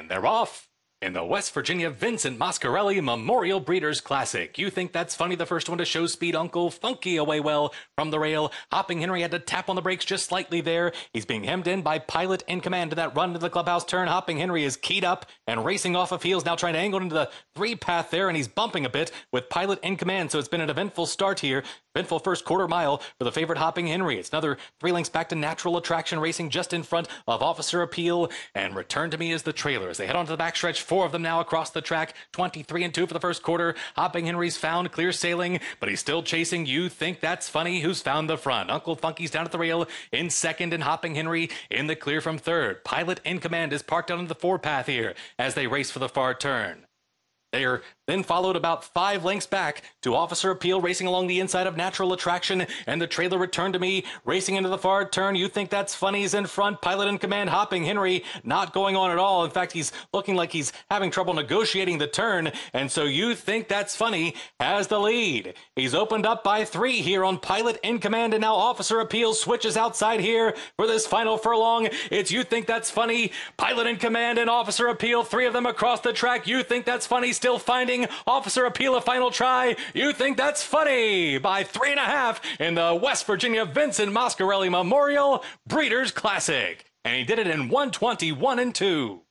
and they're off. In the West Virginia Vincent Moscarelli Memorial Breeders Classic, you think that's funny? The first one to show speed, Uncle Funky away well from the rail. Hopping Henry had to tap on the brakes just slightly there. He's being hemmed in by Pilot in command to that run to the clubhouse turn. Hopping Henry is keyed up and racing off of heels, now trying to angle into the three path there, and he's bumping a bit with Pilot in command. So it's been an eventful start here. Eventful first quarter mile for the favorite Hopping Henry. It's another three lengths back to Natural Attraction Racing just in front of Officer Appeal, and Return to Me is the trailer as they head onto the backstretch four of them now across the track, 23 and 2 for the first quarter. Hopping Henry's found clear sailing, but he's still chasing You Think That's Funny, who's found the front. Uncle Funky's down at the rail in second, and Hopping Henry in the clear from third. Pilot in command is parked out on the four path here as they race for the far turn. They are then followed about five lengths back to Officer Appeal racing along the inside of Natural Attraction, and the trailer returned to me, racing into the far turn. You think that's funny? He's in front, pilot in command, hopping Henry, not going on at all. In fact, he's looking like he's having trouble negotiating the turn, and so you think that's funny has the lead. He's opened up by three here on pilot in command, and now Officer Appeal switches outside here for this final furlong. It's you think that's funny, pilot in command, and Officer Appeal, three of them across the track. You think that's funny still finding Officer Appeal a final try. You think that's funny? By three and a half in the West Virginia Vincent Moscarelli Memorial Breeders' Classic. And he did it in 121 and 2.